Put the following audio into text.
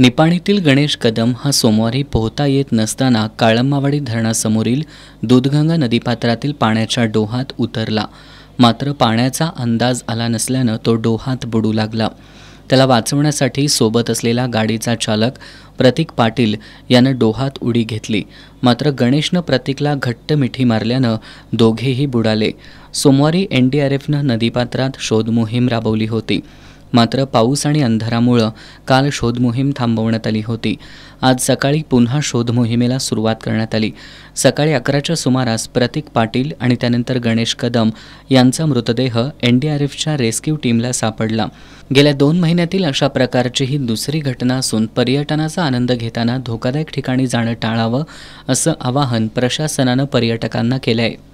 निपाणीतील गणेश कदम हा सोमवारी पोहता येत नसताना काळंबावाडी धरणासमोरील दूधगंगा नदीपात्रातील पाण्याच्या डोहात उतरला मात्र पाण्याचा अंदाज आला नसल्यानं तो डोहात बुडू लागला त्याला वाचवण्यासाठी सोबत असलेला गाडीचा चालक प्रतीक पाटील यानं डोहात उडी घेतली मात्र गणेशनं प्रतीकला घट्ट मिठी मारल्यानं दोघेही बुडाले सोमवारी एन डी आर एफनं नदीपात्रात शोधमोहीम राबवली होती मात्र पाऊस आणि अंधारामुळं काल शोधमोहीम थांबवण्यात आली होती आज सकाळी पुन्हा शोधमोहिमेला सुरुवात करण्यात आली सकाळी अकराच्या सुमारास प्रतीक पाटील आणि त्यानंतर गणेश कदम यांचा मृतदेह एफच्या रेस्क्यू टीमला सापडला गेल्या दोन महिन्यातील अशा प्रकारची ही दुसरी घटना असून पर्यटनाचा आनंद घेताना धोकादायक ठिकाणी जाणं टाळावं असं आवाहन प्रशासनानं पर्यटकांना केलं आहे